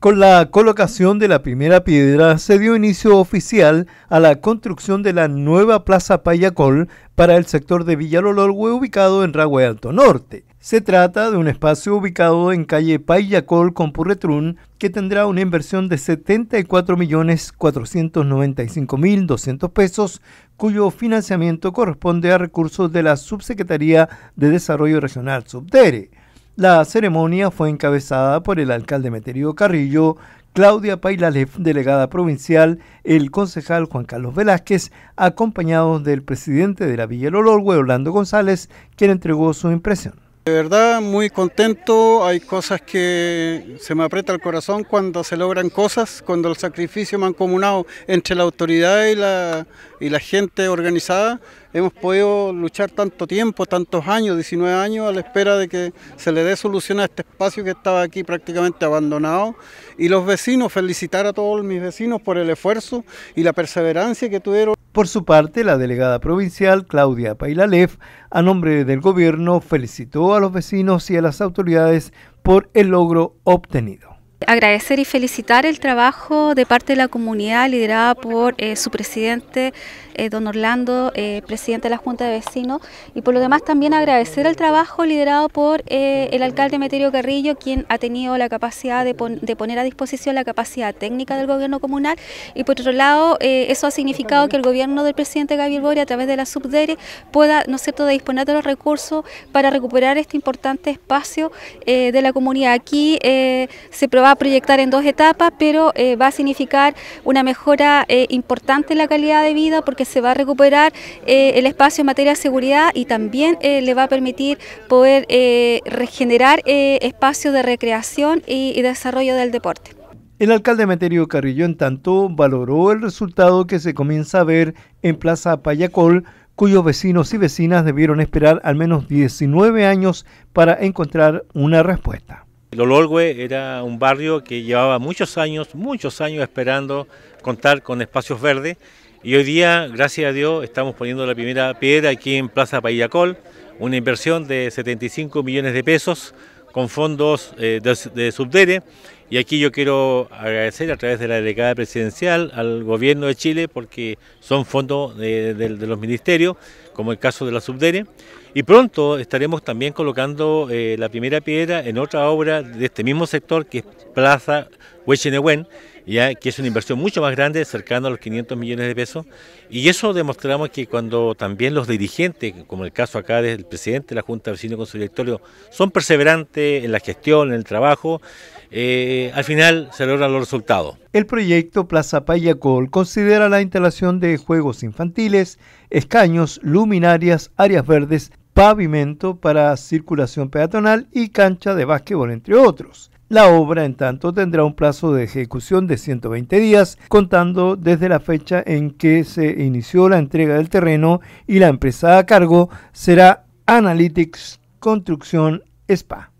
Con la colocación de la primera piedra se dio inicio oficial a la construcción de la nueva Plaza Payacol para el sector de Villaloló, ubicado en Ragüe Alto Norte. Se trata de un espacio ubicado en calle Payacol con Purretrún que tendrá una inversión de 74.495.200 pesos cuyo financiamiento corresponde a recursos de la Subsecretaría de Desarrollo Regional Subdere. La ceremonia fue encabezada por el alcalde Meterio Carrillo, Claudia Pailalef, delegada provincial, el concejal Juan Carlos Velázquez, acompañados del presidente de la Villa Lolorgue, Orlando González, quien entregó su impresión. De verdad, muy contento. Hay cosas que se me aprieta el corazón cuando se logran cosas, cuando el sacrificio mancomunado entre la autoridad y la, y la gente organizada. Hemos podido luchar tanto tiempo, tantos años, 19 años, a la espera de que se le dé solución a este espacio que estaba aquí prácticamente abandonado. Y los vecinos, felicitar a todos mis vecinos por el esfuerzo y la perseverancia que tuvieron. Por su parte, la delegada provincial Claudia Pailalef, a nombre del gobierno, felicitó a los vecinos y a las autoridades por el logro obtenido. Agradecer y felicitar el trabajo de parte de la comunidad liderada por eh, su presidente, eh, don Orlando, eh, presidente de la Junta de Vecinos, y por lo demás también agradecer el trabajo liderado por el alcalde Meterio Carrillo, quien ha tenido la capacidad de, poner a disposición la capacidad técnica del gobierno comunal, y por otro lado, eso ha significado que el gobierno del presidente Gabriel Elbori, a través de la subdere, pueda, ¿no es cierto?, disponer de los recursos para recuperar este importante espacio de la comunidad. Aquí se probaba proyectar en dos etapas, pero eh, va a significar una mejora eh, importante en la calidad de vida porque se va a recuperar eh, el espacio en materia de seguridad y también le va a permitir poder regenerar espacios de recreación y, desarrollo del deporte. El alcalde Meterio Carrillo, en tanto, valoró el resultado que se comienza a ver en Plaza Payacol, cuyos vecinos y vecinas debieron esperar al menos 19 años para encontrar una respuesta. Lololwe era un barrio que llevaba muchos años, muchos años esperando contar con espacios verdes y hoy día, gracias a Dios, estamos poniendo la primera piedra aquí en Plaza Payacol, una inversión de 75 millones de pesos con fondos eh, de, Subdere. Y aquí yo quiero agradecer a través de la delegada presidencial al gobierno de Chile porque son fondos de, los ministerios, como el caso de la Subdere. Y pronto estaremos también colocando eh, la primera piedra en otra obra de este mismo sector que es Plaza Huechenehuén ya que es una inversión mucho más grande, cercana a los 500 millones de pesos, y eso demostramos que cuando también los dirigentes, como el caso acá del presidente de la Junta de Vecinos con directorio, son perseverantes en la gestión, en el trabajo, eh, al final se logran los resultados. El proyecto Plaza Payacol considera la instalación de juegos infantiles, escaños, luminarias, áreas verdes, pavimento para circulación peatonal y cancha de básquetbol, entre otros. La obra, en tanto, tendrá un plazo de ejecución de 120 días, contando desde la fecha en que se inició la entrega del terreno y la empresa a cargo será Analytics Construcción SPA.